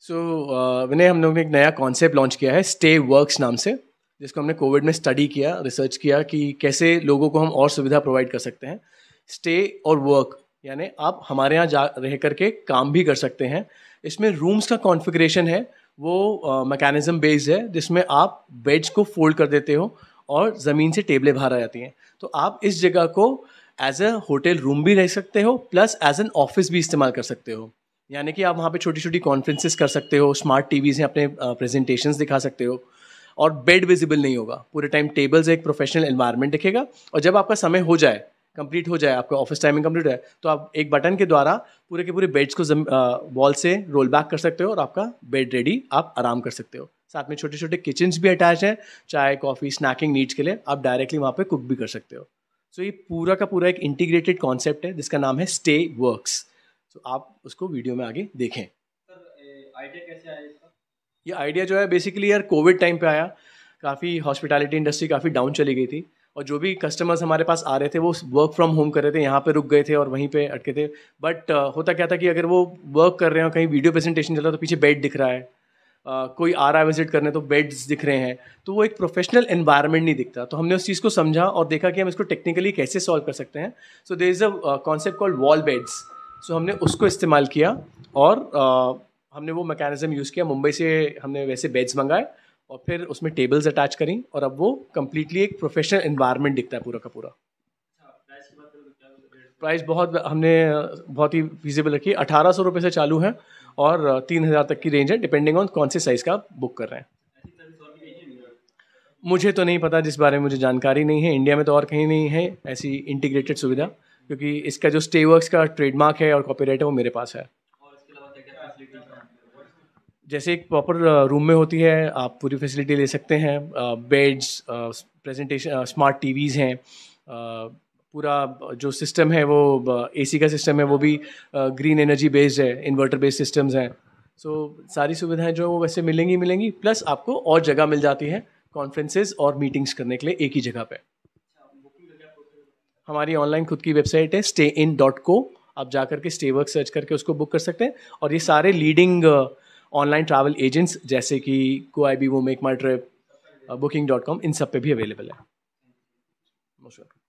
सो so, uh, विनय uh, हम लोग ने एक नया कॉन्सेप्ट लॉन्च किया है स्टे वर्क्स नाम से जिसको हमने कोविड में स्टडी किया रिसर्च किया कि कैसे लोगों को हम और सुविधा प्रोवाइड कर सकते हैं स्टे और वर्क यानी आप हमारे यहाँ जा रह करके काम भी कर सकते हैं इसमें रूम्स का कॉन्फ़िगरेशन है वो मैकेनिज़्म uh, बेस्ड है जिसमें आप बेड्स को फोल्ड कर देते हो और ज़मीन से टेबलें बाहर आ जाती हैं तो आप इस जगह को एज अ होटल रूम भी रह सकते हो प्लस एज एन ऑफिस भी इस्तेमाल कर सकते हो यानी कि आप वहाँ पे छोटी छोटी कॉन्फ्रेंसेस कर सकते हो स्मार्ट टीवी से अपने प्रेजेंटेशंस दिखा सकते हो और बेड विजिबल नहीं होगा पूरे टाइम टेबल्स एक प्रोफेशनल एनवायरनमेंट दिखेगा और जब आपका समय हो जाए कंप्लीट हो जाए आपका ऑफिस टाइमिंग कंप्लीट है तो आप एक बटन के द्वारा पूरे के पूरे बेड्स को वॉल से रोल बैक कर सकते हो और आपका बेड रेडी आप आराम कर सकते हो साथ में छोटे छोटे किचन्स भी अटैच हैं चाय कॉफ़ी स्नैकिंग नीड्स के लिए आप डायरेक्टली वहाँ पर कुक भी कर सकते हो सो so, ये पूरा का पूरा एक इंटीग्रेटेड कॉन्सेप्ट है जिसका नाम है स्टे वर्क्स तो आप उसको वीडियो में आगे देखें आइडिया कैसे आया इसका ये आइडिया जो है बेसिकली यार कोविड टाइम पे आया काफ़ी हॉस्पिटैलिटी इंडस्ट्री काफ़ी डाउन चली गई थी और जो भी कस्टमर्स हमारे पास आ रहे थे वो वर्क फ्रॉम होम कर रहे थे यहाँ पे रुक गए थे और वहीं पे अटके थे बट uh, होता क्या था कि अगर वो वर्क कर रहे हैं और कहीं वीडियो प्रेजेंटेशन चल रहा है तो पीछे बेड दिख रहा है uh, कोई आ रहा है विजिट करने तो बेड्स दिख रहे हैं तो वो एक प्रोफेशनल एनवायरनमेंट नहीं दिखता तो हमने उस चीज़ को समझा और देखा कि हम इसको टेक्निकली कैसे सॉल्व कर सकते हैं so there is a concept called wall beds so हमने उसको इस्तेमाल किया और हमने वो मैकेनिज़्म यूज़ किया मुंबई से हमने वैसे बेड्स मंगाए और फिर उसमें टेबल्स अटैच करी और अब वो कम्प्लीटली एक प्रोफेशनल इन्वायरमेंट दिखता है पूरा का पूरा प्राइस बहुत हमने बहुत ही फीजेबल रखी अठारह सौ रुपये से चालू है और तीन हज़ार तक की रेंज है डिपेंडिंग ऑन कौन से साइज़ का बुक कर रहे हैं मुझे तो नहीं पता जिस बारे में मुझे जानकारी नहीं है इंडिया में तो और कहीं नहीं है ऐसी इंटीग्रेटेड सुविधा क्योंकि इसका जो स्टे वर्क्स का ट्रेडमार्क है और कॉपीराइट है वो मेरे पास है जैसे एक प्रॉपर रूम में होती है आप पूरी फैसिलिटी ले सकते हैं बेड्स प्रेजेंटेशन स्मार्ट टीवीज़ हैं पूरा जो सिस्टम है वो एसी का सिस्टम है वो भी ग्रीन एनर्जी बेस्ड है इन्वर्टर बेस्ड सिस्टम्स हैं सो सारी सुविधाएं जो है वो वैसे मिलेंगी मिलेंगी प्लस आपको और जगह मिल जाती है कॉन्फ्रेंसेज और मीटिंग्स करने के लिए एक ही जगह पर हमारी ऑनलाइन खुद की वेबसाइट है स्टे इन डॉट को आप जा करके स्टे वर्क सर्च करके उसको बुक कर सकते हैं और ये सारे लीडिंग ऑनलाइन ट्रैवल एजेंट्स जैसे कि Goibibo MakeMyTrip booking dot com इन सब पे भी अवेलेबल है मोस्ट